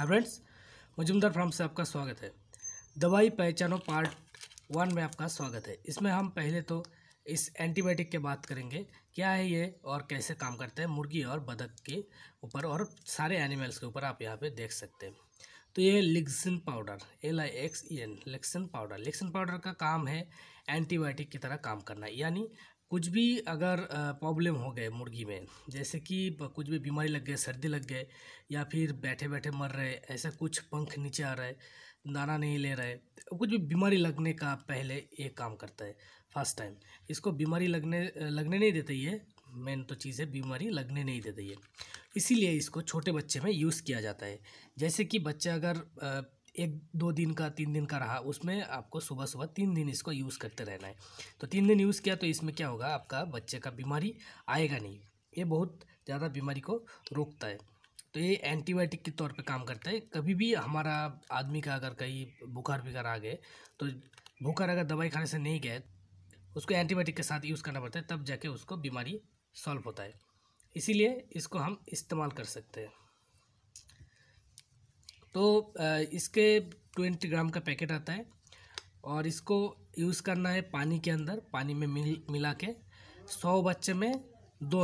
हाँ friends Majumdar farm से आपका स्वागत है दवाई पहचानो पार्ट वन में आपका स्वागत है इसमें हम पहले तो इस एंटीबायोटिक के बात करेंगे क्या है ये और कैसे काम करते हैं मुर्गी और बदक के ऊपर और सारे एनिमल्स के ऊपर आप यहाँ पे देख सकते हैं तो ये Lixen powder L I X E N Lixen powder Lixen powder का काम है एंटीबायोटिक की तरह काम करना यानी कुछ भी अगर प्रॉब्लम हो गए मुर्गी में जैसे कि कुछ भी बीमारी लग गए सर्दी लग गए या फिर बैठे बैठे मर रहे ऐसा कुछ पंख नीचे आ रहा है दाना नहीं ले रहे तो कुछ भी बीमारी लगने का पहले ये काम करता है फर्स्ट टाइम इसको बीमारी लगने लगने नहीं देते ये मेन तो चीज़ है बीमारी लगने नहीं देते ये इसीलिए इसको छोटे बच्चे में यूज़ किया जाता है जैसे कि बच्चा अगर एक दो दिन का तीन दिन का रहा उसमें आपको सुबह सुबह तीन दिन इसको यूज़ करते रहना है तो तीन दिन यूज़ किया तो इसमें क्या होगा आपका बच्चे का बीमारी आएगा नहीं ये बहुत ज़्यादा बीमारी को रोकता है तो ये एंटीबायोटिक के तौर पे काम करता है कभी भी हमारा आदमी का अगर कहीं बुखार बिखार आ गए तो बुखार अगर दवाई खाने से नहीं गए उसको एंटीबायोटिक के साथ यूज़ करना पड़ता है तब जाके उसको बीमारी सॉल्व होता है इसीलिए इसको हम इस्तेमाल कर सकते हैं तो इसके ट्वेंटी ग्राम का पैकेट आता है और इसको यूज़ करना है पानी के अंदर पानी में मिल मिला के सौ बच्चे में दो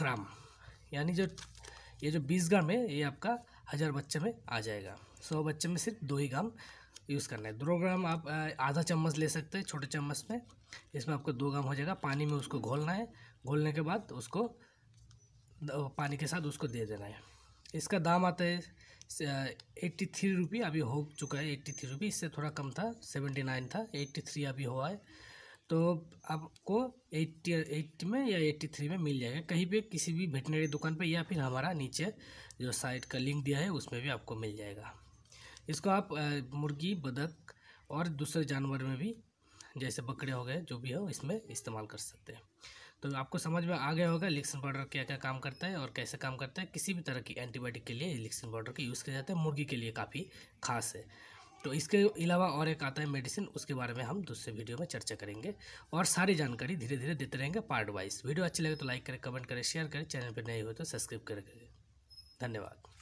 ग्राम यानी जो ये जो बीस ग्राम है ये आपका हज़ार बच्चे में आ जाएगा सौ बच्चे में सिर्फ दो ही ग्राम यूज़ करना है दो ग्राम आप आधा चम्मच ले सकते हैं छोटे चम्मच में इसमें आपको दो ग्राम हो जाएगा पानी में उसको घोलना है घोलने के बाद उसको पानी के साथ उसको दे देना है इसका दाम आता है एट्टी थ्री रुपी अभी हो चुका है एट्टी थ्री रुपी इससे थोड़ा कम था सेवेंटी नाइन था एट्टी थ्री अभी हुआ है तो आपको एट्टी एट्टी में या एट्टी थ्री में मिल जाएगा कहीं पे किसी भी वेटनरी दुकान पे या फिर हमारा नीचे जो साइट का लिंक दिया है उसमें भी आपको मिल जाएगा इसको आप मुर्गी बदक और दूसरे जानवर में भी जैसे बकरे हो गए जो भी हो इसमें इस्तेमाल कर सकते हैं तो आपको समझ में आ गया होगा इलेक्शन पाउडर क्या क्या काम करता है और कैसे काम करता है किसी भी तरह की एंटीबायोटिक के लिए इलेक्शन पाउडर का यूज़ किया जाता है मुर्गी के लिए काफ़ी खास है तो इसके अलावा और एक आता है मेडिसिन उसके बारे में हम दूसरे वीडियो में चर्चा करेंगे और सारी जानकारी धीरे धीरे देते रहेंगे पार्ट वाइज वीडियो अच्छी लगे तो लाइक करें कमेंट करें शेयर करें चैनल पर नए हो तो सब्सक्राइब करें धन्यवाद